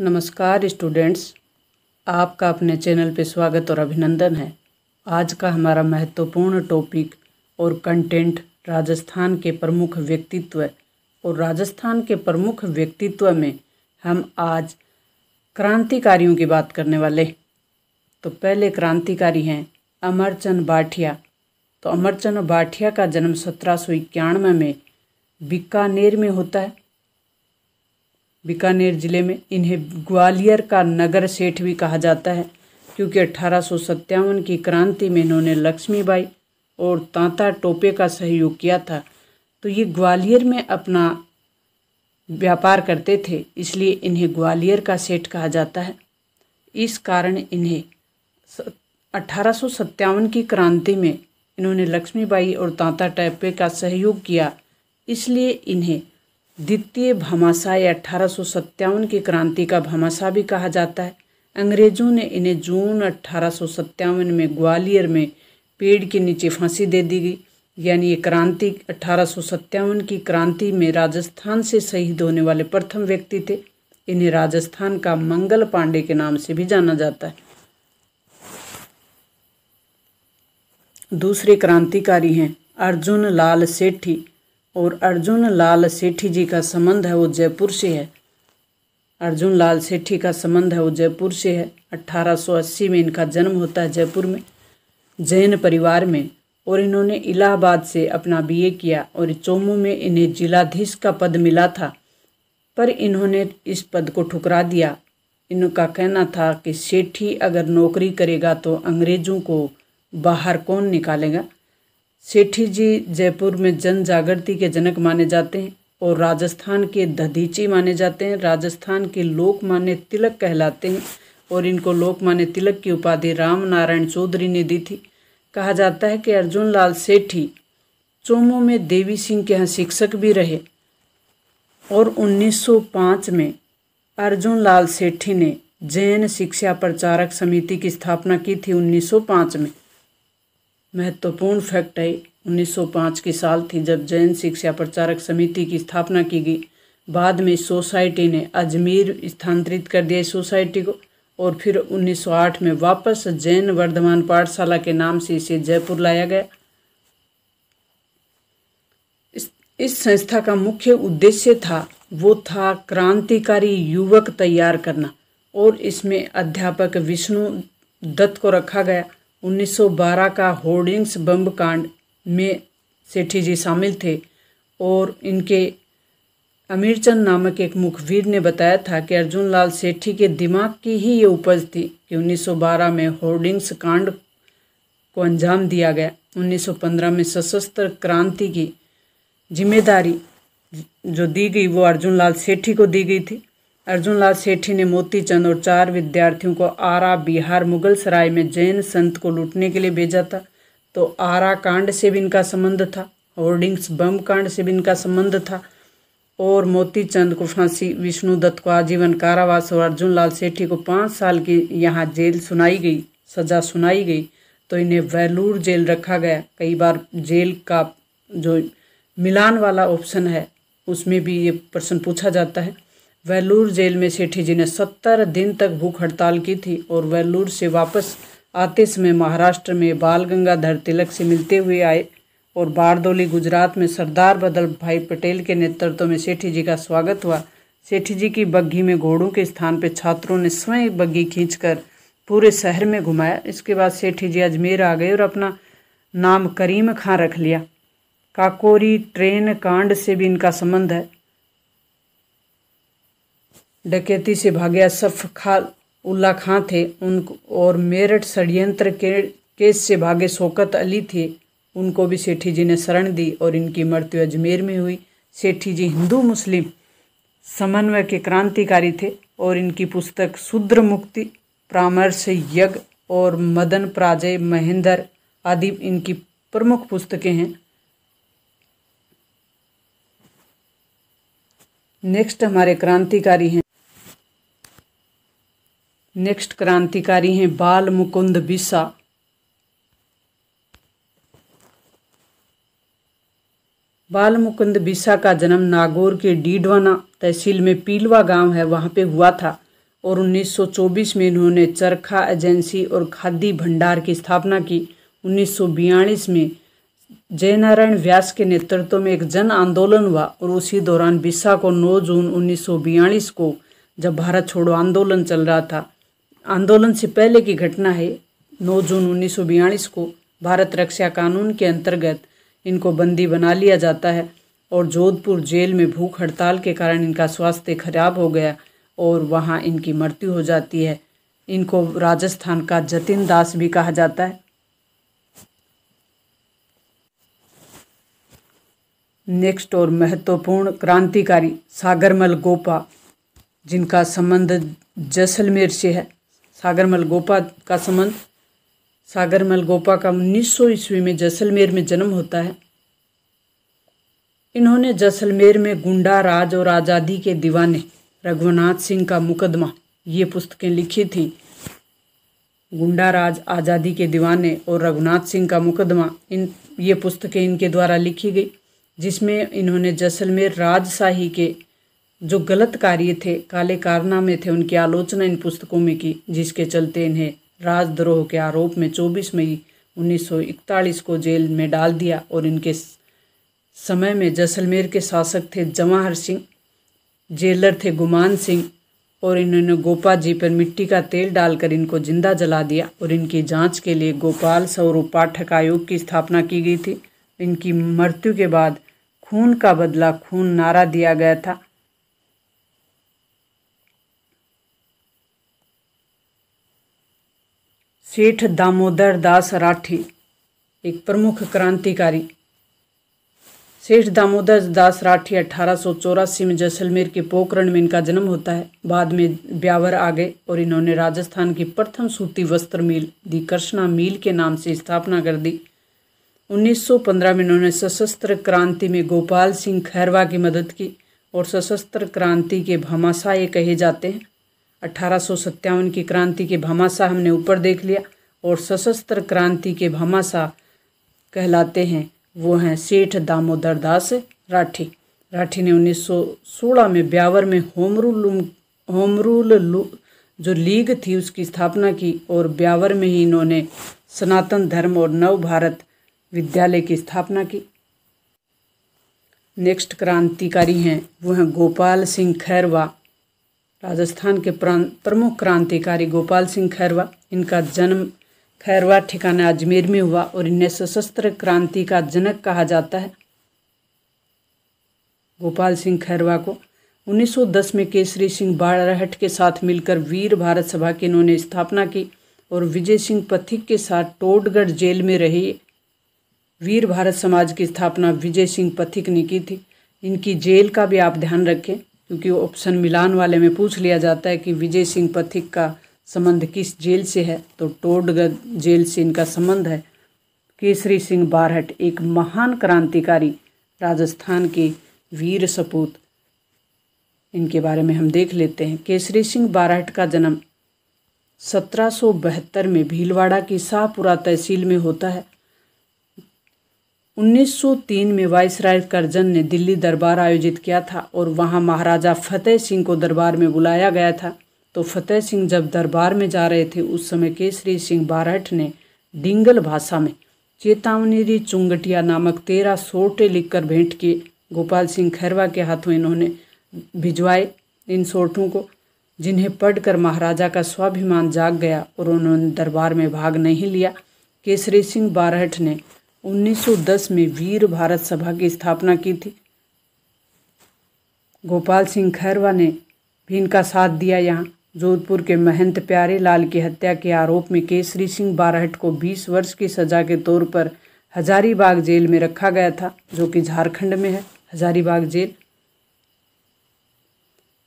नमस्कार स्टूडेंट्स आपका अपने चैनल पर स्वागत और अभिनंदन है आज का हमारा महत्वपूर्ण टॉपिक और कंटेंट राजस्थान के प्रमुख व्यक्तित्व और राजस्थान के प्रमुख व्यक्तित्व में हम आज क्रांतिकारियों की बात करने वाले तो पहले क्रांतिकारी हैं अमरचंद बाठिया तो अमरचंद बाठिया का जन्म सत्रह में बीकानेर में होता है बीकानेर जिले में इन्हें ग्वालियर का नगर सेठ भी कहा जाता है क्योंकि अठारह की क्रांति में इन्होंने लक्ष्मीबाई और तांता टोपे का सहयोग किया था तो ये ग्वालियर में अपना व्यापार करते थे इसलिए इन्हें ग्वालियर का सेठ कहा जाता है इस कारण इन्हें अठारह की क्रांति में इन्होंने लक्ष्मीबाई और तांता टोपे का सहयोग किया इसलिए इन्हें द्वितीय या अठारह की क्रांति का भामाशाह भी कहा जाता है अंग्रेजों ने इन्हें जून अठारह में ग्वालियर में पेड़ के नीचे फांसी दे दी गई यानी ये क्रांति अठारह की क्रांति में राजस्थान से शहीद होने वाले प्रथम व्यक्ति थे इन्हें राजस्थान का मंगल पांडे के नाम से भी जाना जाता है दूसरे क्रांतिकारी हैं अर्जुन लाल सेठी और अर्जुन लाल सेठी जी का संबंध है वो जयपुर से है अर्जुन लाल सेठी का संबंध है वो जयपुर से है 1880 में इनका जन्म होता है जयपुर में जैन परिवार में और इन्होंने इलाहाबाद से अपना बीए किया और चोमू में इन्हें जिलाधीश का पद मिला था पर इन्होंने इस पद को ठुकरा दिया इनका कहना था कि सेठी अगर नौकरी करेगा तो अंग्रेज़ों को बाहर कौन निकालेगा सेठी जी जयपुर में जन जागृति के जनक माने जाते हैं और राजस्थान के दधीची माने जाते हैं राजस्थान के लोकमान्य तिलक कहलाते हैं और इनको लोकमान्य तिलक की उपाधि राम नारायण चौधरी ने दी थी कहा जाता है कि अर्जुन लाल सेठी चोमो में देवी सिंह के यहाँ शिक्षक भी रहे और 1905 में अर्जुन लाल सेठी ने जैन शिक्षा प्रचारक समिति की स्थापना की थी 1905 में महत्वपूर्ण फैक्ट है 1905 की साल थी जब जैन शिक्षा प्रचारक समिति की स्थापना की गई बाद में सोसाइटी ने अजमेर स्थानांतरित कर दिया सोसाइटी को और फिर 1908 में वापस जैन वर्धमान पाठशाला के नाम से इसे जयपुर लाया गया इस, इस संस्था का मुख्य उद्देश्य था वो था क्रांतिकारी युवक तैयार करना और इसमें अध्यापक विष्णु दत्त को रखा गया 1912 का होर्डिंग्स बम कांड में सेठी जी शामिल थे और इनके अमीरचंद नामक एक मुखबिर ने बताया था कि अर्जुन लाल सेठी के दिमाग की ही ये उपज थी कि 1912 में होर्डिंग्स कांड को अंजाम दिया गया 1915 में सशस्त्र क्रांति की जिम्मेदारी जो दी गई वो अर्जुन लाल सेठी को दी गई थी अर्जुन लाल सेठी ने मोती चंद और चार विद्यार्थियों को आरा बिहार मुगल सराय में जैन संत को लूटने के लिए भेजा था तो आरा कांड से भी इनका संबंध था होर्डिंग्स बम कांड से भी इनका संबंध था और मोती चंद को फांसी विष्णु दत्त को आजीवन कारावास और अर्जुन लाल सेठी को पाँच साल की यहाँ जेल सुनाई गई सजा सुनाई गई तो इन्हें वेलूर जेल रखा गया कई बार जेल का जो मिलान वाला ऑप्शन है उसमें भी ये प्रश्न पूछा जाता है वेलूर जेल में सेठी जी ने सत्तर दिन तक भूख हड़ताल की थी और वेलूर से वापस आते समय महाराष्ट्र में बाल गंगाधर तिलक से मिलते हुए आए और बारदोली गुजरात में सरदार वल्लभ भाई पटेल के नेतृत्व में सेठी जी का स्वागत हुआ सेठी जी की बग्घी में घोड़ों के स्थान पर छात्रों ने स्वयं बग्घी खींचकर पूरे शहर में घुमाया इसके बाद सेठी जी अजमेर आ गए और अपना नाम करीम खां रख लिया काकोरी ट्रेन कांड से भी इनका संबंध है डकैती से भागे असफ खा उल्ला खां थे उन और मेरठ षडयंत्र के केस से भागे शौकत अली थे उनको भी सेठी जी ने शरण दी और इनकी मृत्यु अजमेर में हुई सेठी जी हिंदू मुस्लिम समन्वय के क्रांतिकारी थे और इनकी पुस्तक शूद्र मुक्ति परामर्श यज्ञ और मदन प्राजय महेंद्र आदि इनकी प्रमुख पुस्तकें हैं नेक्स्ट हमारे क्रांतिकारी हैं नेक्स्ट क्रांतिकारी हैं बाल मुकुंद बिसा बाल मुकुंद बिसा का जन्म नागौर के डीडवाना तहसील में पीलवा गांव है वहां पे हुआ था और 1924 में इन्होंने चरखा एजेंसी और खादी भंडार की स्थापना की उन्नीस में जयनारायण व्यास के नेतृत्व में एक जन आंदोलन हुआ और उसी दौरान बिस्सा को 9 जून 1942 को जब भारत छोड़ो आंदोलन चल रहा था आंदोलन से पहले की घटना है 9 जून उन्नीस को भारत रक्षा कानून के अंतर्गत इनको बंदी बना लिया जाता है और जोधपुर जेल में भूख हड़ताल के कारण इनका स्वास्थ्य खराब हो गया और वहाँ इनकी मृत्यु हो जाती है इनको राजस्थान का जतिन दास भी कहा जाता है नेक्स्ट और महत्वपूर्ण क्रांतिकारी सागरमल गोपा जिनका संबंध जैसलमेर से है सागरमल गोपा का संबंध सागरमल गोपा का 1900 ईस्वी में जैसलमेर में जन्म होता है इन्होंने जैसलमेर में गुंडा राज और आज़ादी के दीवाने रघुनाथ सिंह का मुकदमा ये पुस्तकें लिखी थी गुंडा राज आज़ादी के दीवाने और रघुनाथ सिंह का मुकदमा इन ये पुस्तकें इनके द्वारा लिखी गई जिसमें इन्होंने जैसलमेर राजशाही के जो गलत कार्य थे काले कारनामे थे उनकी आलोचना इन पुस्तकों में की जिसके चलते इन्हें राजद्रोह के आरोप में 24 मई 1941 को जेल में डाल दिया और इनके समय में जैसलमेर के शासक थे जवाहर सिंह जेलर थे गुमान सिंह और इन्होंने गोपा जी पर मिट्टी का तेल डालकर इनको जिंदा जला दिया और इनकी जांच के लिए गोपाल स्वरूप पाठक आयोग की स्थापना की गई थी इनकी मृत्यु के बाद खून का बदला खून नारा दिया गया था सेठ दामोदर दास राठी एक प्रमुख क्रांतिकारी सेठ दामोदर दास राठी अठारह में जैसलमेर के पोकरण में इनका जन्म होता है बाद में ब्यावर आ गए और इन्होंने राजस्थान की प्रथम सूती वस्त्र मिल दी कृष्णा मिल के नाम से स्थापना कर दी 1915 में इन्होंने सशस्त्र क्रांति में गोपाल सिंह खैरवा की मदद की और सशस्त्र क्रांति के भमाशाए कहे जाते हैं अठारह की क्रांति के भामाशाह हमने ऊपर देख लिया और सशस्त्र क्रांति के भमासा कहलाते हैं वो हैं सेठ दामोदर दास राठी राठी ने 1916 में ब्यावर में होमरूल होमरूल जो लीग थी उसकी स्थापना की और ब्यावर में ही इन्होंने सनातन धर्म और नव भारत विद्यालय की स्थापना की नेक्स्ट क्रांतिकारी हैं वो हैं गोपाल सिंह खैरवा राजस्थान के प्रमुख क्रांतिकारी गोपाल सिंह खैरवा इनका जन्म खैरवा ठिकाना अजमेर में हुआ और इन्हें सशस्त्र क्रांति का जनक कहा जाता है गोपाल सिंह खैरवा को 1910 में केसरी सिंह बाड़हट के साथ मिलकर वीर भारत सभा की इन्होंने स्थापना की और विजय सिंह पथिक के साथ टोडगढ़ जेल में रही वीर भारत समाज की स्थापना विजय सिंह पथिक ने की थी इनकी जेल का भी आप ध्यान रखें क्योंकि ऑप्शन मिलान वाले में पूछ लिया जाता है कि विजय सिंह पथिक का संबंध किस जेल से है तो टोडगढ़ जेल से इनका संबंध है केसरी सिंह बारहट एक महान क्रांतिकारी राजस्थान के वीर सपूत इनके बारे में हम देख लेते हैं केसरी सिंह बारहट का जन्म सत्रह में भीलवाड़ा की शाहपुरा तहसील में होता है 1903 में वाइसराय करजन ने दिल्ली दरबार आयोजित किया था और वहां महाराजा फतेह सिंह को दरबार में बुलाया गया था तो फतेह सिंह जब दरबार में जा रहे थे उस समय केसरी सिंह बारहठ ने डिंगल भाषा में चेतावनी चुंगटिया नामक तेरह सोटे लिखकर भेंट किए गोपाल सिंह खैरवा के हाथों इन्होंने भिजवाए इन सोटों को जिन्हें पढ़कर महाराजा का स्वाभिमान जाग गया और उन्होंने दरबार में भाग नहीं लिया केसरी सिंह बारहठ ने 1910 में वीर भारत सभा की स्थापना की थी गोपाल सिंह खैरवा ने भी इनका साथ दिया यहाँ जोधपुर के महंत प्यारे लाल की हत्या के आरोप में केसरी सिंह बारहट को 20 वर्ष की सजा के तौर पर हजारीबाग जेल में रखा गया था जो कि झारखंड में है हजारीबाग जेल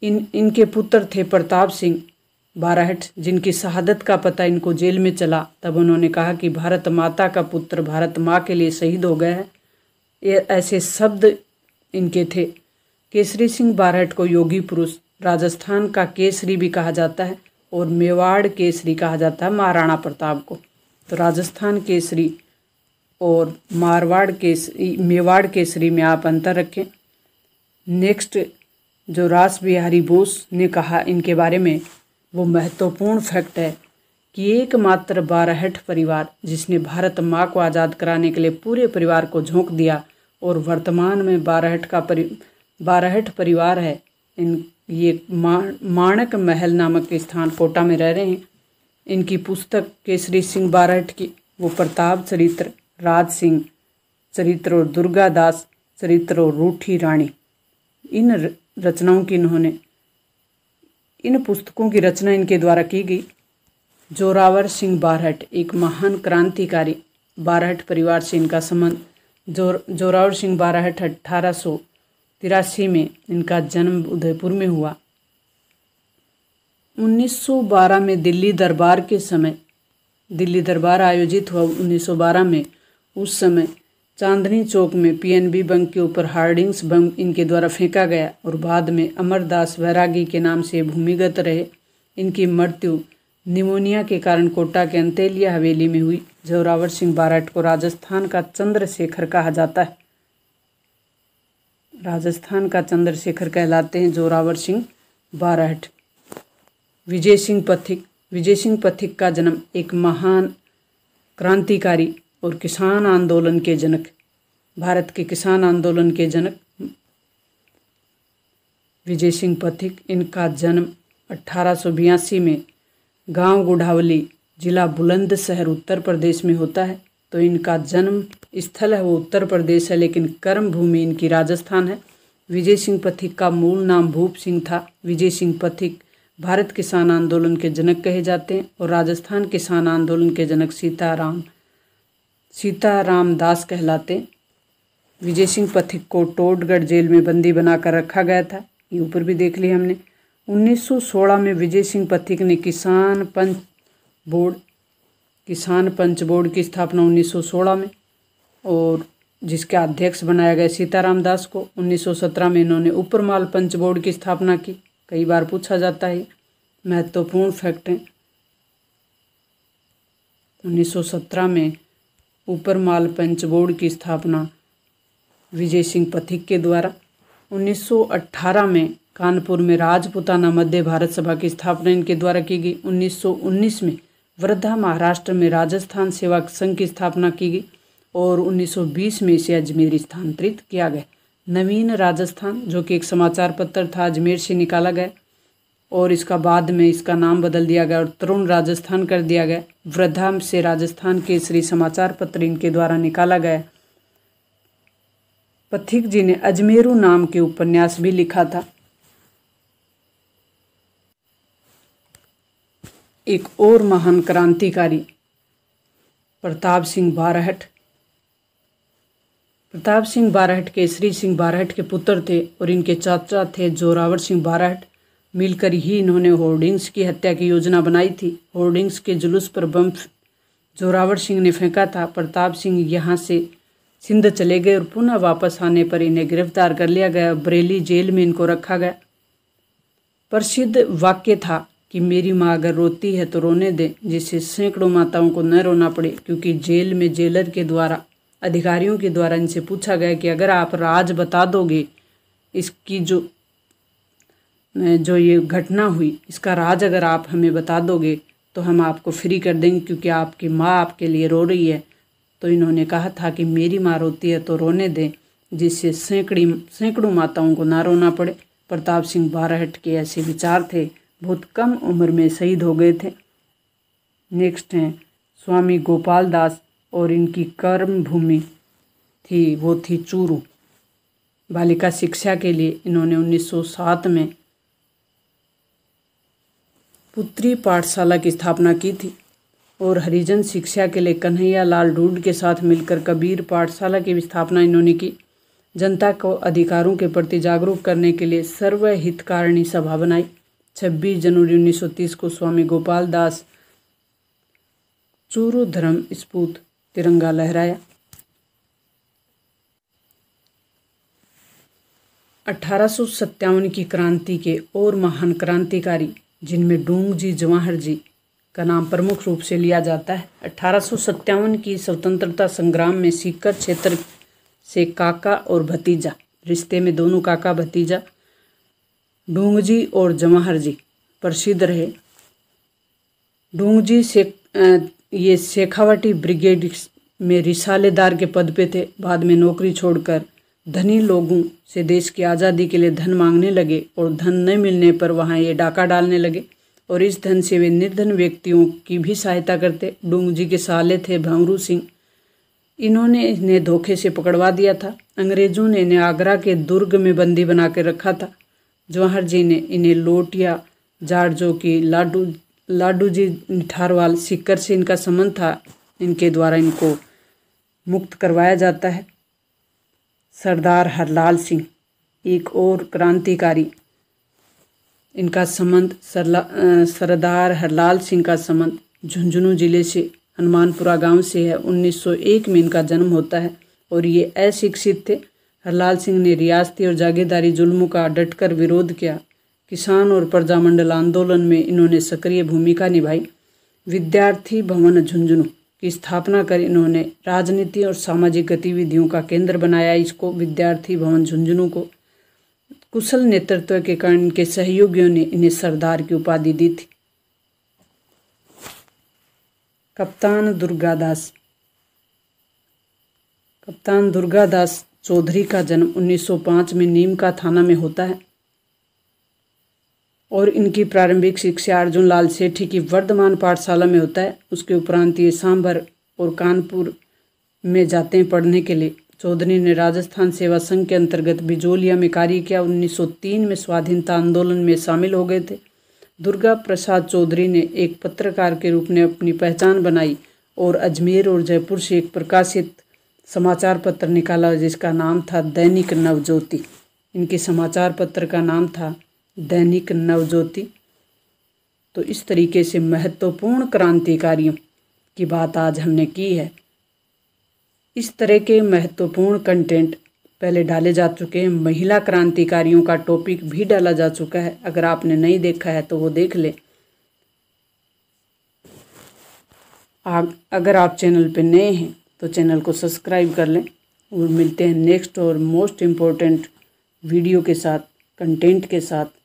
इन इनके पुत्र थे प्रताप सिंह बाराहट जिनकी शहादत का पता इनको जेल में चला तब उन्होंने कहा कि भारत माता का पुत्र भारत माँ के लिए शहीद हो गया है ये ऐसे शब्द इनके थे केसरी सिंह बाराहट को योगी पुरुष राजस्थान का केसरी भी कहा जाता है और मेवाड़ केसरी कहा जाता है महाराणा प्रताप को तो राजस्थान केसरी और मारवाड़ केसरी मेवाड़ केसरी में आप अंतर रखें नेक्स्ट जो रास बिहारी बोस ने कहा इनके बारे में वो महत्वपूर्ण फैक्ट है कि एकमात्र बारहठ परिवार जिसने भारत माँ को आज़ाद कराने के लिए पूरे परिवार को झोंक दिया और वर्तमान में बारहठ का परि बारहठ परिवार है इन ये मा, माणक महल नामक स्थान कोटा में रह रहे हैं इनकी पुस्तक केसरी सिंह बारहठ की वो प्रताप चरित्र राज सिंह चरित्र और दुर्गा दास चरित्र और रूठी रानी इन रचनाओं की इन्होंने इन पुस्तकों की रचना इनके द्वारा की गई जोरावर सिंह बारहट एक महान क्रांतिकारी बारहट परिवार से इनका संबंध जोर जोरावर सिंह बारहट अठारह सौ तिरासी में इनका जन्म उदयपुर में हुआ 1912 में दिल्ली दरबार के समय दिल्ली दरबार आयोजित हुआ 1912 में उस समय चांदनी चौक में पीएनबी बैंक के ऊपर हार्डिंग्स बम इनके द्वारा फेंका गया और बाद में अमरदास वैरागी के नाम से भूमिगत रहे इनकी मृत्यु निमोनिया के कारण कोटा के अंतेलिया हवेली में हुई जोरावर सिंह बाराट को राजस्थान का चंद्रशेखर कहा जाता है राजस्थान का चंद्रशेखर कहलाते हैं जोरावर सिंह बाराट विजय सिंह पथिक विजय सिंह पथिक का जन्म एक महान क्रांतिकारी और किसान आंदोलन के जनक भारत के किसान आंदोलन के जनक विजय सिंह पथिक इनका जन्म अट्ठारह में गांव गुढ़ावली जिला बुलंदशहर उत्तर प्रदेश में होता है तो इनका जन्म स्थल है वो उत्तर प्रदेश है लेकिन कर्म भूमि इनकी राजस्थान है विजय सिंह पथिक का मूल नाम भूप सिंह था विजय सिंह पथिक भारत किसान आंदोलन के जनक कहे जाते हैं और राजस्थान किसान आंदोलन के जनक सीताराम सीताराम दास कहलाते विजय सिंह पथिक को टोटगढ़ जेल में बंदी बनाकर रखा गया था ये ऊपर भी देख लिया हमने 1916 में विजय सिंह पथिक ने किसान पंच बोर्ड किसान पंच बोर्ड की स्थापना 1916 में और जिसके अध्यक्ष बनाया गया सीताराम दास को 1917 में इन्होंने उपरमाल पंच बोर्ड की स्थापना की कई बार पूछा जाता है महत्वपूर्ण फैक्ट हैं 1917 में ऊपरमाल पंच बोर्ड की स्थापना विजय सिंह पथिक के द्वारा 1918 में कानपुर में राजपुताना मध्य भारत सभा की स्थापना इनके द्वारा की गई 1919 में वृद्धा महाराष्ट्र में राजस्थान सेवा संघ की स्थापना की गई और 1920 में इसे अजमेर स्थानांतरित किया गया नवीन राजस्थान जो कि एक समाचार पत्र था अजमेर से निकाला गया और इसका बाद में इसका नाम बदल दिया गया और तरुण राजस्थान कर दिया गया वृद्धा से राजस्थान के श्री समाचार पत्र इनके द्वारा निकाला गया पथिक जी ने अजमेरू नाम के उपन्यास भी लिखा था एक और महान क्रांतिकारी प्रताप सिंह बारहट प्रताप सिंह बारहट के श्री सिंह बारहट के पुत्र थे और इनके चाचा थे जोरावर सिंह बारहट मिलकर ही इन्होंने होर्डिंग्स की हत्या की योजना बनाई थी होर्डिंग्स के जुलूस पर बम जोरावर सिंह ने फेंका था प्रताप सिंह यहाँ से सिंध चले गए और पुनः वापस आने पर इन्हें गिरफ्तार कर लिया गया बरेली जेल में इनको रखा गया प्रसिद्ध वाक्य था कि मेरी माँ अगर रोती है तो रोने दें जिससे सैकड़ों माताओं को न रोना पड़े क्योंकि जेल में जेलर के द्वारा अधिकारियों के द्वारा इनसे पूछा गया कि अगर आप राज बता दोगे इसकी जो जो ये घटना हुई इसका राज अगर आप हमें बता दोगे तो हम आपको फ्री कर देंगे क्योंकि आपकी माँ आपके लिए रो रही है तो इन्होंने कहा था कि मेरी माँ रोती है तो रोने दें जिससे सैकड़ी सैकड़ों माताओं को ना रोना पड़े प्रताप सिंह बारहट के ऐसे विचार थे बहुत कम उम्र में शहीद हो गए थे नेक्स्ट हैं स्वामी गोपाल दास और इनकी कर्म भूमि थी वो थी चूरू बालिका शिक्षा के लिए इन्होंने 1907 में पुत्री पाठशाला की स्थापना की थी और हरिजन शिक्षा के लिए कन्हैया लाल ढूंढ के साथ मिलकर कबीर पाठशाला की स्थापना इन्होंने की जनता को अधिकारों के प्रति जागरूक करने के लिए सर्वहितकारिणी सभा बनाई 26 जनवरी 1930 को स्वामी गोपाल दास चूरू धर्म स्पूत तिरंगा लहराया 1857 की क्रांति के और महान क्रांतिकारी जिनमें डोंग जी जवाहर जी का नाम प्रमुख रूप से लिया जाता है अठारह की स्वतंत्रता संग्राम में सीकर क्षेत्र से काका और भतीजा रिश्ते में दोनों काका भतीजा डोंग जी और जवाहर जी प्रसिद्ध रहे डोंग जी से ये शेखावटी ब्रिगेड में रिसालेदार के पद पे थे बाद में नौकरी छोड़कर धनी लोगों से देश की आज़ादी के लिए धन मांगने लगे और धन न मिलने पर वहाँ ये डाका डालने लगे और इस धन से वे निर्धन व्यक्तियों की भी सहायता करते डूंग जी के साले थे भंवरू सिंह इन्होंने इन्हें धोखे से पकड़वा दिया था अंग्रेजों ने इन्हें आगरा के दुर्ग में बंदी बना कर रखा था जवाहर जी ने इन्हें लोटिया जाड़जो की लाडू लाडू जी निठारवाल सिक्कर से इनका संबंध था इनके द्वारा इनको मुक्त करवाया जाता है सरदार हरलाल सिंह एक और क्रांतिकारी इनका संबंध सरदार हरलाल सिंह का संबंध झुंझुनू जिले से हनुमानपुरा गांव से है 1901 में इनका जन्म होता है और ये अशिक्षित थे हरलाल सिंह ने रियासती और जागीरदारी जुल्मों का डटकर विरोध किया किसान और प्रजामंडल आंदोलन में इन्होंने सक्रिय भूमिका निभाई विद्यार्थी भवन झुंझुनू की स्थापना कर इन्होंने राजनीति और सामाजिक गतिविधियों का केंद्र बनाया इसको विद्यार्थी भवन झुंझुनू को कुशल नेतृत्व के कारण इनके सहयोगियों ने इन्हें सरदार की उपाधि दी थी कप्तान दुर्गादास कप्तान दुर्गादास चौधरी का जन्म 1905 में नीम का थाना में होता है और इनकी प्रारंभिक शिक्षा अर्जुन लाल सेठी की वर्धमान पाठशाला में होता है उसके उपरांत ये सांभर और कानपुर में जाते हैं पढ़ने के लिए चौधरी ने राजस्थान सेवा संघ के अंतर्गत बिजोलिया में कार्य किया 1903 में स्वाधीनता आंदोलन में शामिल हो गए थे दुर्गा प्रसाद चौधरी ने एक पत्रकार के रूप में अपनी पहचान बनाई और अजमेर और जयपुर से एक प्रकाशित समाचार पत्र निकाला जिसका नाम था दैनिक नवज्योति इनके समाचार पत्र का नाम था दैनिक नवज्योति तो इस तरीके से महत्वपूर्ण क्रांतिकारियों की बात आज हमने की है इस तरह के महत्वपूर्ण कंटेंट पहले डाले जा चुके हैं महिला क्रांतिकारियों का टॉपिक भी डाला जा चुका है अगर आपने नहीं देखा है तो वो देख लें अगर आप चैनल पर नए हैं तो चैनल को सब्सक्राइब कर लें और मिलते हैं नेक्स्ट और मोस्ट इम्पोर्टेंट वीडियो के साथ कंटेंट के साथ